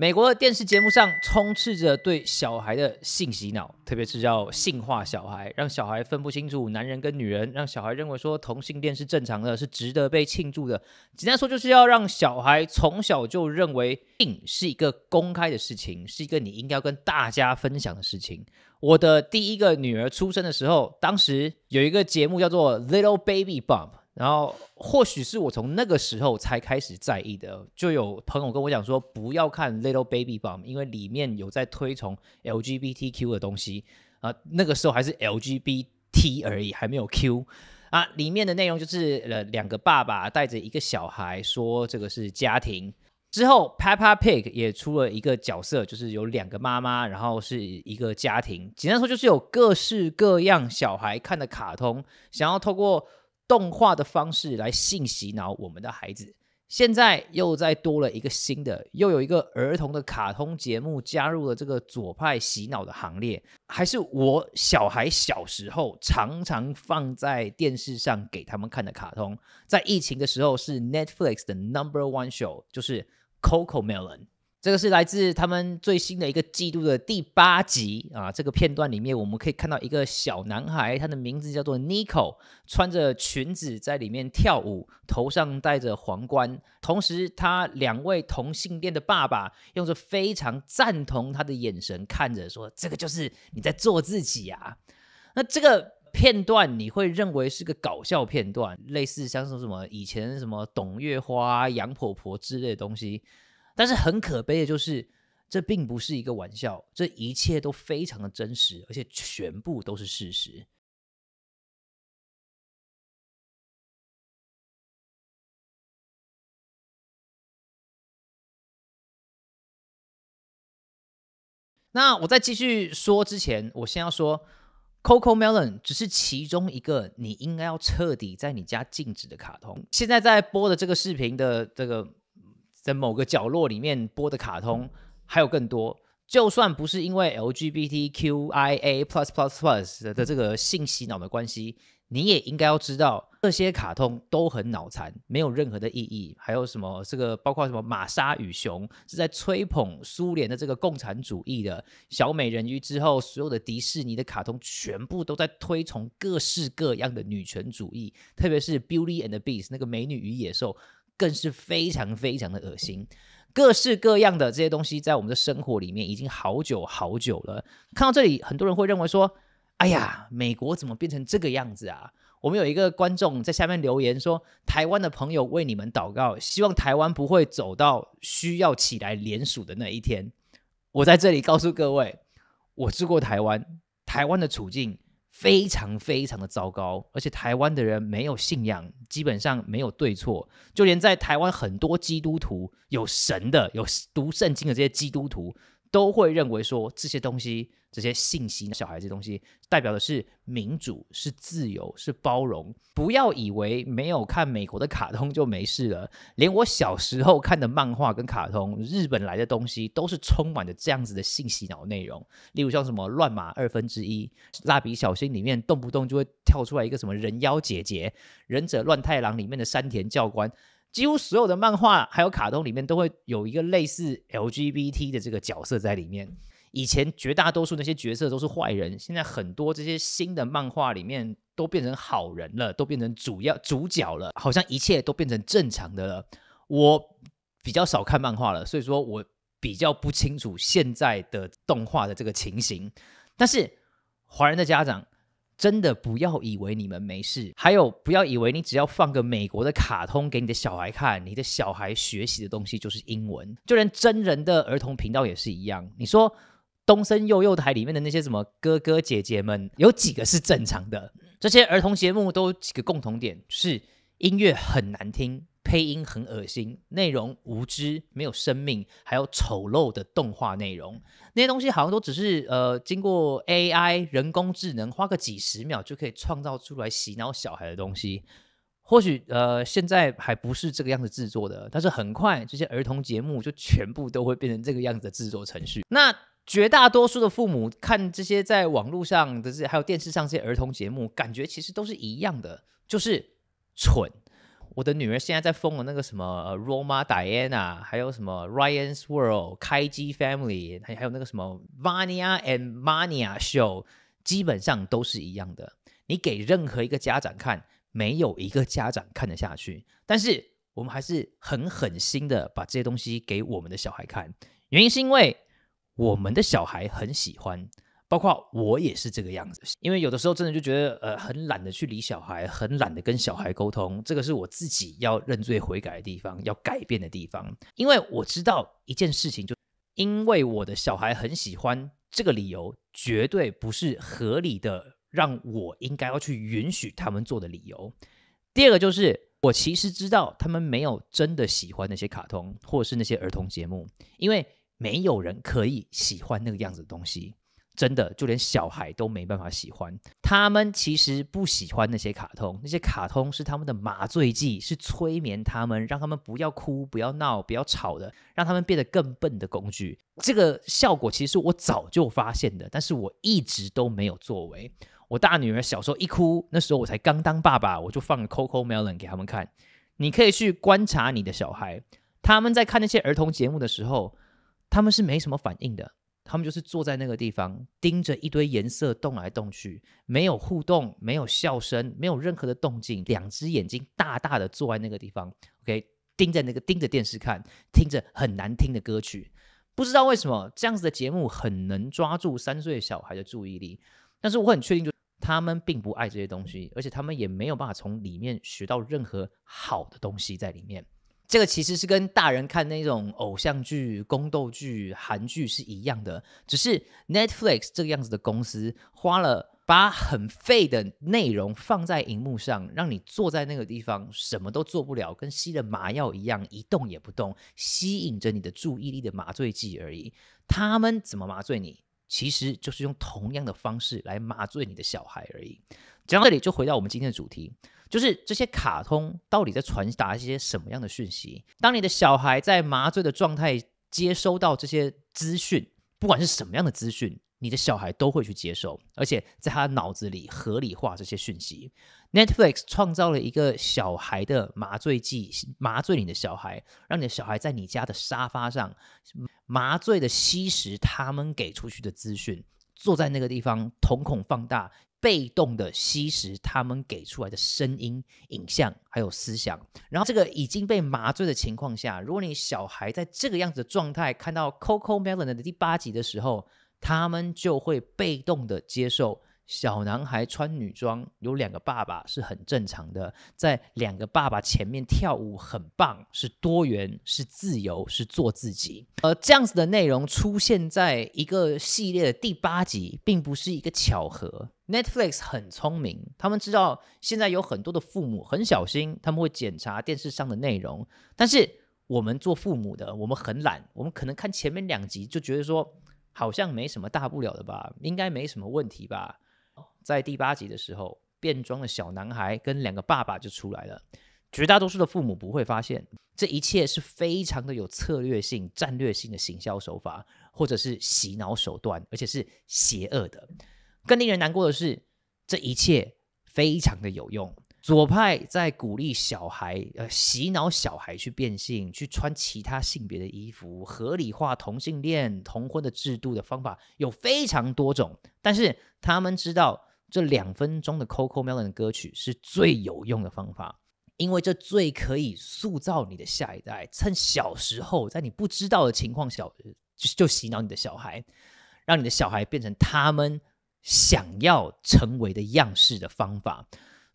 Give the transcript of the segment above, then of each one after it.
美国的电视节目上充斥着对小孩的性洗脑，特别是叫性化小孩，让小孩分不清楚男人跟女人，让小孩认为说同性恋是正常的，是值得被庆祝的。简单说，就是要让小孩从小就认为性是一个公开的事情，是一个你应该跟大家分享的事情。我的第一个女儿出生的时候，当时有一个节目叫做 Little Baby b o p 然后，或许是我从那个时候才开始在意的。就有朋友跟我讲说，不要看《Little Baby Bomb》，因为里面有在推崇 LGBTQ 的东西啊。那个时候还是 LGBT 而已，还没有 Q 啊。里面的内容就是呃，两个爸爸带着一个小孩，说这个是家庭。之后《Papa Pig》也出了一个角色，就是有两个妈妈，然后是一个家庭。简单说，就是有各式各样小孩看的卡通，想要透过。动画的方式来性洗脑我们的孩子，现在又再多了一个新的，又有一个儿童的卡通节目加入了这个左派洗脑的行列。还是我小孩小时候常常放在电视上给他们看的卡通，在疫情的时候是 Netflix 的 Number One Show，就是 Cocomelon。这个是来自他们最新的一个季度的第八集啊。这个片段里面，我们可以看到一个小男孩，他的名字叫做 Nico，穿着裙子在里面跳舞，头上戴着皇冠。同时，他两位同性恋的爸爸用着非常赞同他的眼神看着，说：“这个就是你在做自己啊。”那这个片段你会认为是个搞笑片段，类似像什么什么以前什么董月花、杨婆婆之类的东西？但是很可悲的就是，这并不是一个玩笑，这一切都非常的真实，而且全部都是事实。那我在继续说之前，我先要说，Coco Melon 只是其中一个你应该要彻底在你家禁止的卡通。现在在播的这个视频的这个。在某个角落里面播的卡通还有更多，就算不是因为 LGBTQIA plus plus plus 的这个性洗脑的关系，你也应该要知道这些卡通都很脑残，没有任何的意义。还有什么这个包括什么《玛莎与熊》是在吹捧苏联的这个共产主义的《小美人鱼》之后，所有的迪士尼的卡通全部都在推崇各式各样的女权主义，特别是《Beauty and the Beast》那个美女与野兽。更是非常非常的恶心，各式各样的这些东西在我们的生活里面已经好久好久了。看到这里，很多人会认为说：“哎呀，美国怎么变成这个样子啊？”我们有一个观众在下面留言说：“台湾的朋友为你们祷告，希望台湾不会走到需要起来联署的那一天。”我在这里告诉各位，我去过台湾，台湾的处境。非常非常的糟糕，而且台湾的人没有信仰，基本上没有对错，就连在台湾很多基督徒有神的、有读圣经的这些基督徒，都会认为说这些东西。这些信息，小孩这东西代表的是民主、是自由、是包容。不要以为没有看美国的卡通就没事了。连我小时候看的漫画跟卡通，日本来的东西都是充满着这样子的信息脑内容。例如像什么《乱码二分之一》、《蜡笔小新》里面，动不动就会跳出来一个什么人妖姐姐，《忍者乱太郎》里面的山田教官，几乎所有的漫画还有卡通里面都会有一个类似 LGBT 的这个角色在里面。以前绝大多数那些角色都是坏人，现在很多这些新的漫画里面都变成好人了，都变成主要主角了，好像一切都变成正常的了。我比较少看漫画了，所以说我比较不清楚现在的动画的这个情形。但是华人的家长真的不要以为你们没事，还有不要以为你只要放个美国的卡通给你的小孩看，你的小孩学习的东西就是英文，就连真人的儿童频道也是一样。你说。《东森幼幼台》里面的那些什么哥哥姐姐们，有几个是正常的？这些儿童节目都有几个共同点：是音乐很难听，配音很恶心，内容无知，没有生命，还有丑陋的动画内容。那些东西好像都只是呃，经过 AI 人工智能花个几十秒就可以创造出来洗脑小孩的东西。或许呃，现在还不是这个样子制作的，但是很快这些儿童节目就全部都会变成这个样子的制作程序。那绝大多数的父母看这些在网络上的这还有电视上这些儿童节目，感觉其实都是一样的，就是蠢。我的女儿现在在疯了，那个什么《Roma Diana，还有什么《Ryan's World》、《开机 Family》，还有那个什么《v a n i a and Mania Show》，基本上都是一样的。你给任何一个家长看，没有一个家长看得下去。但是我们还是很狠心的把这些东西给我们的小孩看，原因是因为。我们的小孩很喜欢，包括我也是这个样子。因为有的时候真的就觉得，呃，很懒得去理小孩，很懒得跟小孩沟通。这个是我自己要认罪悔改的地方，要改变的地方。因为我知道一件事情，就因为我的小孩很喜欢这个理由，绝对不是合理的让我应该要去允许他们做的理由。第二个就是，我其实知道他们没有真的喜欢那些卡通或是那些儿童节目，因为。没有人可以喜欢那个样子的东西，真的，就连小孩都没办法喜欢。他们其实不喜欢那些卡通，那些卡通是他们的麻醉剂，是催眠他们，让他们不要哭、不要闹、不要吵的，让他们变得更笨的工具。这个效果其实我早就发现的，但是我一直都没有作为。我大女儿小时候一哭，那时候我才刚当爸爸，我就放了《Coco Melon》给他们看。你可以去观察你的小孩，他们在看那些儿童节目的时候。他们是没什么反应的，他们就是坐在那个地方，盯着一堆颜色动来动去，没有互动，没有笑声，没有任何的动静，两只眼睛大大的坐在那个地方，OK，盯着那个盯着电视看，听着很难听的歌曲，不知道为什么这样子的节目很能抓住三岁小孩的注意力，但是我很确定，就他们并不爱这些东西，而且他们也没有办法从里面学到任何好的东西在里面。这个其实是跟大人看那种偶像剧、宫斗剧、韩剧是一样的，只是 Netflix 这样子的公司花了把很废的内容放在荧幕上，让你坐在那个地方什么都做不了，跟吸了麻药一样一动也不动，吸引着你的注意力的麻醉剂而已。他们怎么麻醉你，其实就是用同样的方式来麻醉你的小孩而已。讲到这里，就回到我们今天的主题。就是这些卡通到底在传达一些什么样的讯息？当你的小孩在麻醉的状态接收到这些资讯，不管是什么样的资讯，你的小孩都会去接受，而且在他脑子里合理化这些讯息。Netflix 创造了一个小孩的麻醉剂，麻醉你的小孩，让你的小孩在你家的沙发上麻醉的吸食他们给出去的资讯，坐在那个地方，瞳孔放大。被动的吸食他们给出来的声音、影像还有思想，然后这个已经被麻醉的情况下，如果你小孩在这个样子的状态看到《Coco Melon》的第八集的时候，他们就会被动的接受小男孩穿女装、有两个爸爸是很正常的，在两个爸爸前面跳舞很棒，是多元、是自由、是做自己。而这样子的内容出现在一个系列的第八集，并不是一个巧合。Netflix 很聪明，他们知道现在有很多的父母很小心，他们会检查电视上的内容。但是我们做父母的，我们很懒，我们可能看前面两集就觉得说好像没什么大不了的吧，应该没什么问题吧。在第八集的时候，变装的小男孩跟两个爸爸就出来了。绝大多数的父母不会发现这一切是非常的有策略性、战略性的行销手法，或者是洗脑手段，而且是邪恶的。更令人难过的是，这一切非常的有用。左派在鼓励小孩，呃，洗脑小孩去变性，去穿其他性别的衣服，合理化同性恋、同婚的制度的方法有非常多种。但是他们知道，这两分钟的 Coco m e l o n 的歌曲是最有用的方法，因为这最可以塑造你的下一代。趁小时候，在你不知道的情况小，就就洗脑你的小孩，让你的小孩变成他们。想要成为的样式的方法，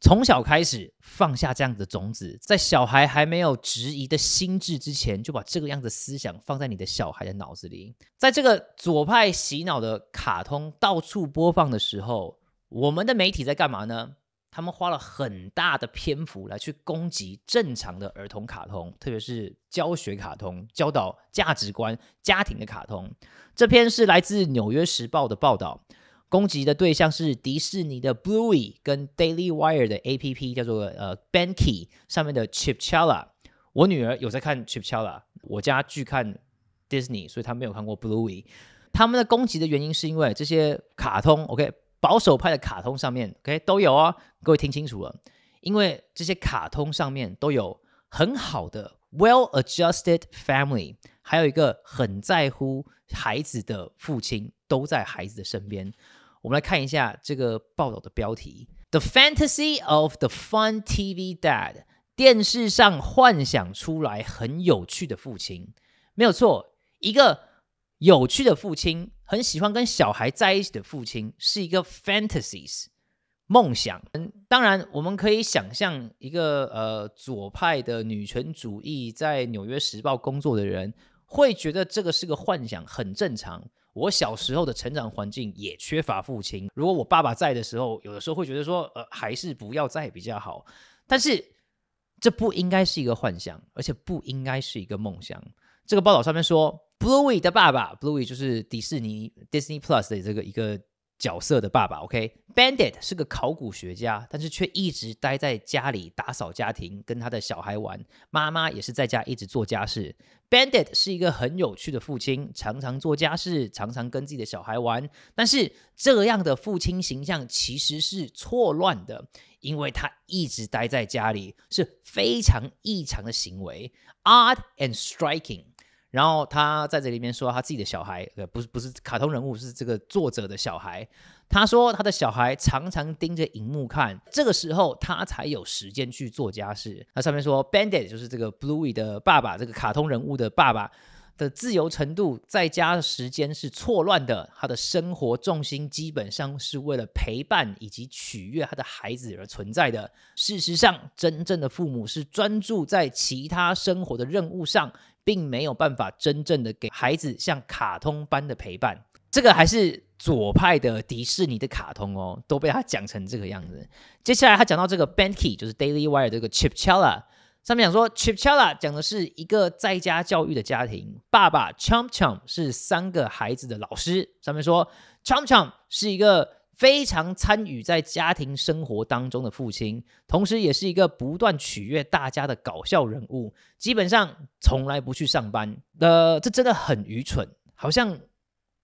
从小开始放下这样的种子，在小孩还没有质疑的心智之前，就把这个样子思想放在你的小孩的脑子里。在这个左派洗脑的卡通到处播放的时候，我们的媒体在干嘛呢？他们花了很大的篇幅来去攻击正常的儿童卡通，特别是教学卡通、教导价值观、家庭的卡通。这篇是来自《纽约时报》的报道。攻击的对象是迪士尼的 b l u e y 跟 Daily Wire 的 A.P.P. 叫做呃 b a n k y 上面的 c h i p c h e l a 我女儿有在看 c h i p c h e l a 我家巨看 Disney，所以她没有看过 b l u e y 他们的攻击的原因是因为这些卡通，OK，保守派的卡通上面，OK 都有啊。各位听清楚了，因为这些卡通上面都有很好的 well-adjusted family，还有一个很在乎孩子的父亲都在孩子的身边。我们来看一下这个报道的标题：The Fantasy of the Fun TV Dad。电视上幻想出来很有趣的父亲，没有错，一个有趣的父亲，很喜欢跟小孩在一起的父亲，是一个 fantasies 梦想。当然，我们可以想象一个呃左派的女权主义在《纽约时报》工作的人，会觉得这个是个幻想，很正常。我小时候的成长环境也缺乏父亲。如果我爸爸在的时候，有的时候会觉得说，呃，还是不要在比较好。但是这不应该是一个幻想，而且不应该是一个梦想。这个报道上面说，Bluey 的爸爸，Bluey 就是迪士尼 Disney Plus 的这个一个。角色的爸爸，OK，Bandit 是个考古学家，但是却一直待在家里打扫家庭，跟他的小孩玩。妈妈也是在家一直做家事。Bandit 是一个很有趣的父亲，常常做家事，常常跟自己的小孩玩。但是这样的父亲形象其实是错乱的，因为他一直待在家里，是非常异常的行为，odd and striking。然后他在这里面说，他自己的小孩，呃，不是不是卡通人物，是这个作者的小孩。他说他的小孩常常盯着荧幕看，这个时候他才有时间去做家事。那上面说，Bandit 就是这个 Bluey 的爸爸，这个卡通人物的爸爸的自由程度，在家的时间是错乱的。他的生活重心基本上是为了陪伴以及取悦他的孩子而存在的。事实上，真正的父母是专注在其他生活的任务上。并没有办法真正的给孩子像卡通般的陪伴，这个还是左派的迪士尼的卡通哦，都被他讲成这个样子。接下来他讲到这个《Banky》，就是《Daily Wire》这个《Chip Chala》，上面讲说《Chip Chala》讲的是一个在家教育的家庭，爸爸 Chum Chum 是三个孩子的老师。上面说 Chum Chum 是一个。非常参与在家庭生活当中的父亲，同时也是一个不断取悦大家的搞笑人物，基本上从来不去上班。呃，这真的很愚蠢，好像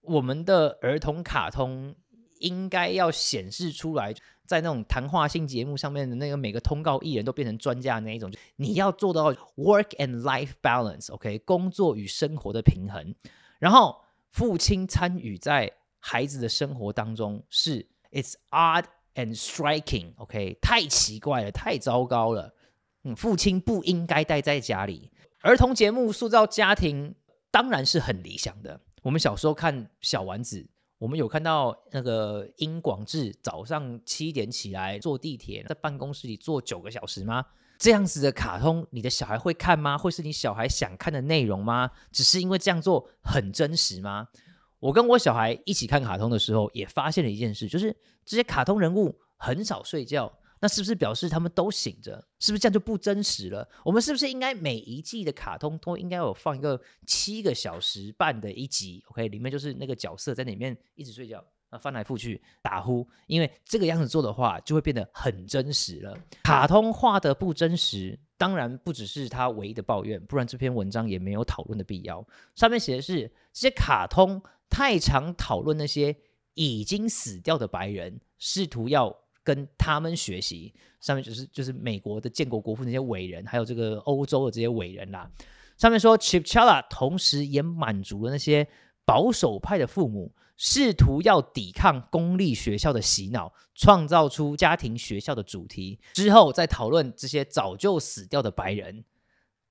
我们的儿童卡通应该要显示出来，在那种谈话性节目上面的那个每个通告艺人都变成专家那一种，就你要做到 work and life balance，OK，工作与生活的平衡。然后父亲参与在。孩子的生活当中是，it's odd and striking，OK，太奇怪了，太糟糕了。嗯，父亲不应该待在家里。儿童节目塑造家庭当然是很理想的。我们小时候看小丸子，我们有看到那个殷广志早上七点起来坐地铁，在办公室里坐九个小时吗？这样子的卡通，你的小孩会看吗？会是你小孩想看的内容吗？只是因为这样做很真实吗？我跟我小孩一起看卡通的时候，也发现了一件事，就是这些卡通人物很少睡觉。那是不是表示他们都醒着？是不是这样就不真实了？我们是不是应该每一季的卡通都应该有放一个七个小时半的一集？OK，里面就是那个角色在里面一直睡觉。翻来覆去打呼，因为这个样子做的话，就会变得很真实了。卡通画的不真实，当然不只是他唯一的抱怨，不然这篇文章也没有讨论的必要。上面写的是，这些卡通太常讨论那些已经死掉的白人，试图要跟他们学习。上面就是就是美国的建国国父那些伟人，还有这个欧洲的这些伟人啦。上面说，Chip Chala 同时也满足了那些保守派的父母。试图要抵抗公立学校的洗脑，创造出家庭学校的主题之后，再讨论这些早就死掉的白人，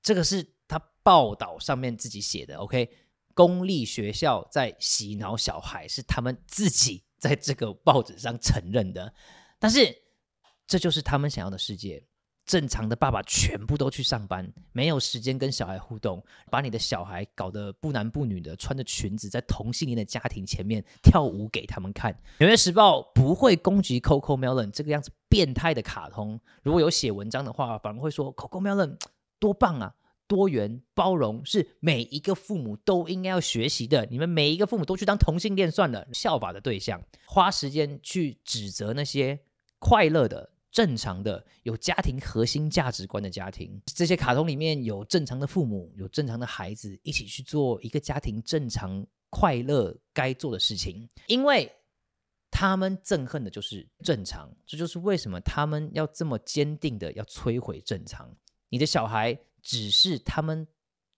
这个是他报道上面自己写的。O.K. 公立学校在洗脑小孩，是他们自己在这个报纸上承认的，但是这就是他们想要的世界。正常的爸爸全部都去上班，没有时间跟小孩互动，把你的小孩搞得不男不女的，穿着裙子在同性恋的家庭前面跳舞给他们看。纽约时报不会攻击 Coco Melon 这个样子变态的卡通，如果有写文章的话，反而会说 Coco Melon 多棒啊，多元包容是每一个父母都应该要学习的。你们每一个父母都去当同性恋算了，效法的对象，花时间去指责那些快乐的。正常的有家庭核心价值观的家庭，这些卡通里面有正常的父母，有正常的孩子，一起去做一个家庭正常快乐该做的事情。因为他们憎恨的就是正常，这就是为什么他们要这么坚定的要摧毁正常。你的小孩只是他们。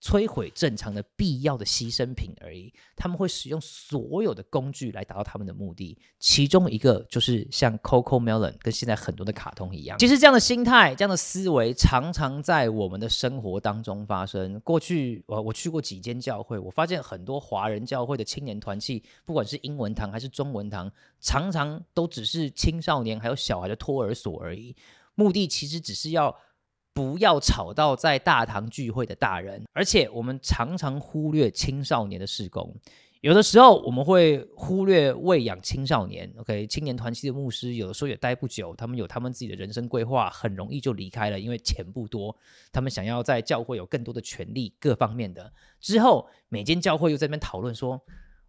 摧毁正常的必要的牺牲品而已。他们会使用所有的工具来达到他们的目的。其中一个就是像 Coco Melon，跟现在很多的卡通一样。其实这样的心态、这样的思维，常常在我们的生活当中发生。过去，我我去过几间教会，我发现很多华人教会的青年团契，不管是英文堂还是中文堂，常常都只是青少年还有小孩的托儿所而已。目的其实只是要。不要吵到在大堂聚会的大人，而且我们常常忽略青少年的侍工，有的时候我们会忽略喂养青少年。OK，青年团系的牧师有的时候也待不久，他们有他们自己的人生规划，很容易就离开了，因为钱不多。他们想要在教会有更多的权利，各方面的之后，每间教会又在那边讨论说，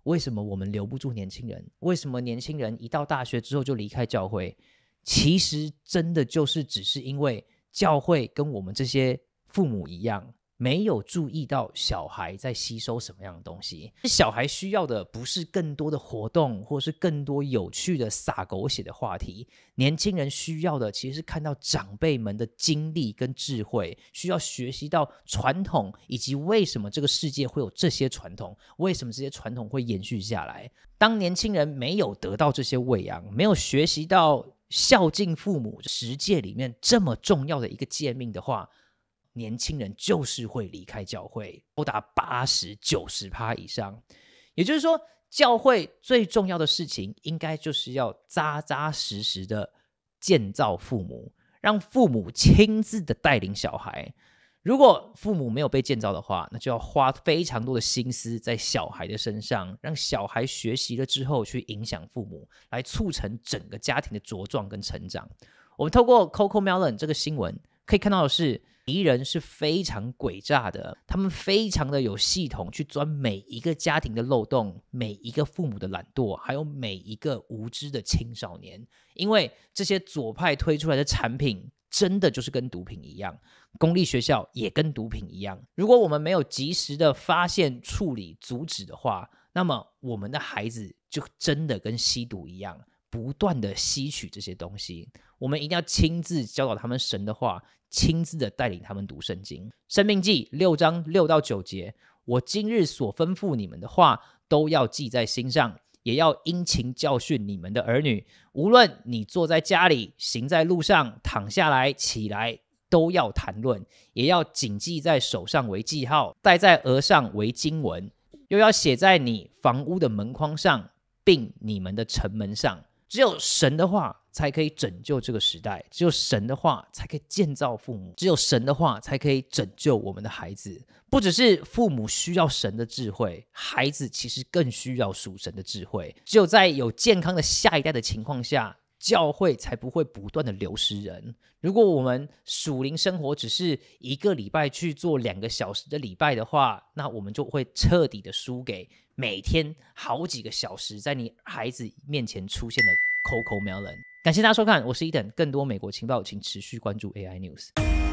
为什么我们留不住年轻人？为什么年轻人一到大学之后就离开教会？其实真的就是只是因为。教会跟我们这些父母一样，没有注意到小孩在吸收什么样的东西。小孩需要的不是更多的活动，或是更多有趣的撒狗血的话题。年轻人需要的，其实是看到长辈们的经历跟智慧，需要学习到传统，以及为什么这个世界会有这些传统，为什么这些传统会延续下来。当年轻人没有得到这些喂养，没有学习到。孝敬父母，十诫里面这么重要的一个诫命的话，年轻人就是会离开教会，高达八十九十趴以上。也就是说，教会最重要的事情，应该就是要扎扎实实的建造父母，让父母亲自的带领小孩。如果父母没有被建造的话，那就要花非常多的心思在小孩的身上，让小孩学习了之后去影响父母，来促成整个家庭的茁壮跟成长。我们透过 Coco Melon 这个新闻可以看到的是，敌人是非常诡诈的，他们非常的有系统去钻每一个家庭的漏洞，每一个父母的懒惰，还有每一个无知的青少年。因为这些左派推出来的产品，真的就是跟毒品一样。公立学校也跟毒品一样，如果我们没有及时的发现、处理、阻止的话，那么我们的孩子就真的跟吸毒一样，不断的吸取这些东西。我们一定要亲自教导他们神的话，亲自的带领他们读圣经。生命记六章六到九节，我今日所吩咐你们的话都要记在心上，也要殷勤教训你们的儿女。无论你坐在家里，行在路上，躺下来，起来。都要谈论，也要谨记在手上为记号，戴在额上为经文，又要写在你房屋的门框上，并你们的城门上。只有神的话才可以拯救这个时代，只有神的话才可以建造父母，只有神的话才可以拯救我们的孩子。不只是父母需要神的智慧，孩子其实更需要属神的智慧。只有在有健康的下一代的情况下。教会才不会不断的流失人。如果我们属灵生活只是一个礼拜去做两个小时的礼拜的话，那我们就会彻底的输给每天好几个小时在你孩子面前出现的 Coco Melon。感谢大家收看，我是伊登，更多美国情报请持续关注 AI News。